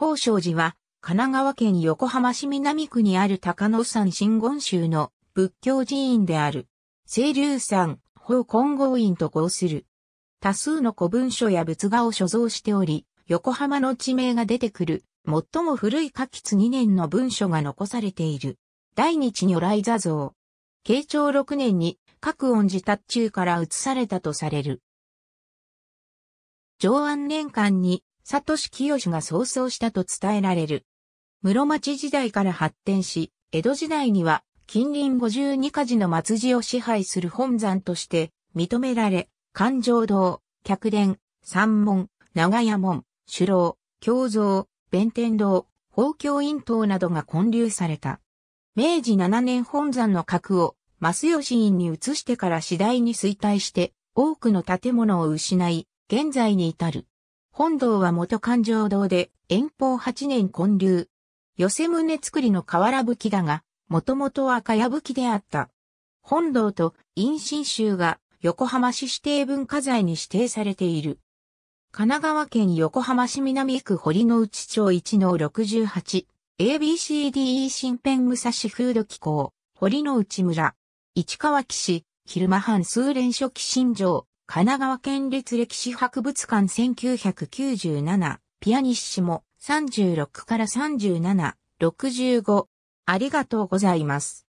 宝生寺は、神奈川県横浜市南区にある高野山真言宗の仏教寺院である。清流山、法金剛院と合する。多数の古文書や仏画を所蔵しており、横浜の地名が出てくる、最も古い下吉2年の文書が残されている。大日如来座像。慶長6年に、各音寺達中から移されたとされる。上安年間に佐ト清が創創したと伝えられる。室町時代から発展し、江戸時代には近隣52カ寺の末寺を支配する本山として認められ、環状堂、客殿、三門、長屋門、首楼、京像、弁天堂、宝京院等などが建立された。明治7年本山の格を、増吉院に移してから次第に衰退して、多くの建物を失い、現在に至る。本堂は元環状堂で、遠方8年建立。寄せ胸作りの瓦吹きだが、もともと赤屋吹きであった。本堂と陰信宗が横浜市指定文化財に指定されている。神奈川県横浜市南区堀之内町1の 68ABCDE 新編武蔵風土機構、堀之内村、市川岸昼間半数連初期新城、神奈川県立歴史博物館1997、ピアニッシモ36から37、65。ありがとうございます。